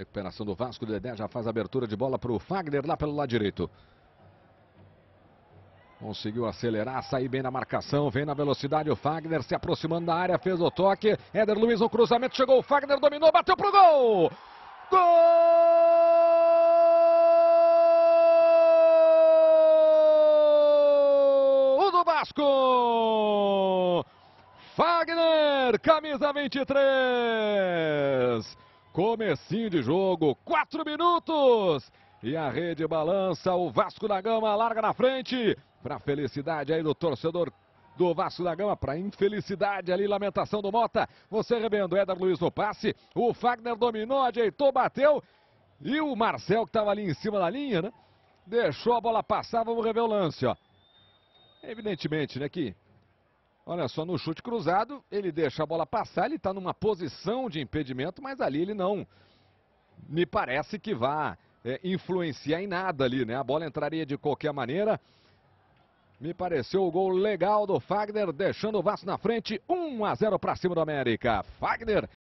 Recuperação do Vasco, o Dedé já faz a abertura de bola para o Fagner lá pelo lado direito. Conseguiu acelerar, sair bem na marcação, vem na velocidade o Fagner se aproximando da área, fez o toque. Éder Luiz, o um cruzamento, chegou o Fagner, dominou, bateu pro gol! Gol! O do Vasco! Fagner, camisa 23! Comecinho de jogo, quatro minutos. E a rede balança, o Vasco da Gama larga na frente. Para felicidade aí do torcedor do Vasco da Gama, para infelicidade ali, lamentação do Mota. Você rebendo, Éder Luiz no passe. O Fagner dominou, ajeitou, bateu. E o Marcel, que estava ali em cima da linha, né? Deixou a bola passar, vamos rever o lance, ó. Evidentemente, né, que Olha só, no chute cruzado, ele deixa a bola passar, ele está numa posição de impedimento, mas ali ele não. Me parece que vá é, influenciar em nada ali, né? A bola entraria de qualquer maneira. Me pareceu o gol legal do Fagner, deixando o Vasco na frente, 1 a 0 para cima do América. Fagner.